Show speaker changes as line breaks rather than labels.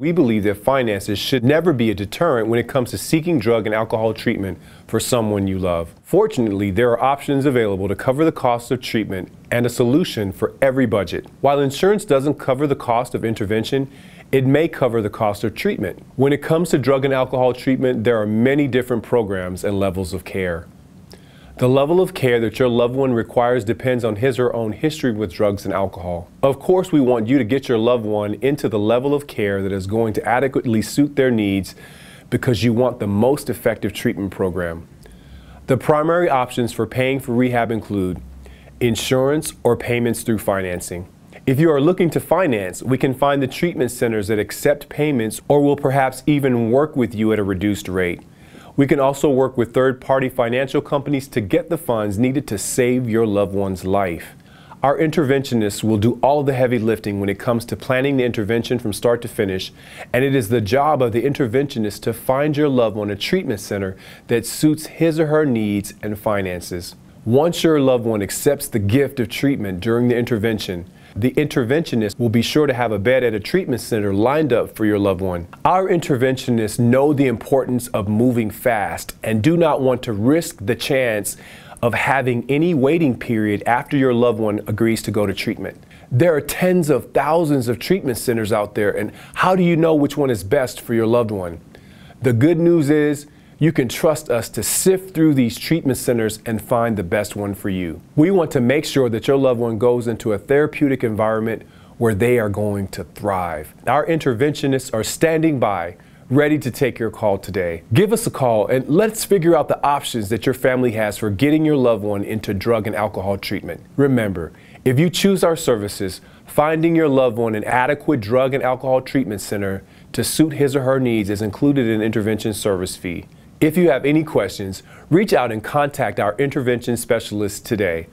We believe that finances should never be a deterrent when it comes to seeking drug and alcohol treatment for someone you love. Fortunately, there are options available to cover the cost of treatment and a solution for every budget. While insurance doesn't cover the cost of intervention, it may cover the cost of treatment. When it comes to drug and alcohol treatment, there are many different programs and levels of care. The level of care that your loved one requires depends on his or her own history with drugs and alcohol. Of course, we want you to get your loved one into the level of care that is going to adequately suit their needs because you want the most effective treatment program. The primary options for paying for rehab include insurance or payments through financing. If you are looking to finance, we can find the treatment centers that accept payments or will perhaps even work with you at a reduced rate. We can also work with third party financial companies to get the funds needed to save your loved one's life. Our interventionists will do all of the heavy lifting when it comes to planning the intervention from start to finish, and it is the job of the interventionist to find your loved one a treatment center that suits his or her needs and finances. Once your loved one accepts the gift of treatment during the intervention, the interventionist will be sure to have a bed at a treatment center lined up for your loved one. Our interventionists know the importance of moving fast and do not want to risk the chance of having any waiting period after your loved one agrees to go to treatment. There are tens of thousands of treatment centers out there, and how do you know which one is best for your loved one? The good news is you can trust us to sift through these treatment centers and find the best one for you. We want to make sure that your loved one goes into a therapeutic environment where they are going to thrive. Our interventionists are standing by, ready to take your call today. Give us a call and let's figure out the options that your family has for getting your loved one into drug and alcohol treatment. Remember, if you choose our services, finding your loved one an adequate drug and alcohol treatment center to suit his or her needs is included in intervention service fee. If you have any questions, reach out and contact our intervention specialist today.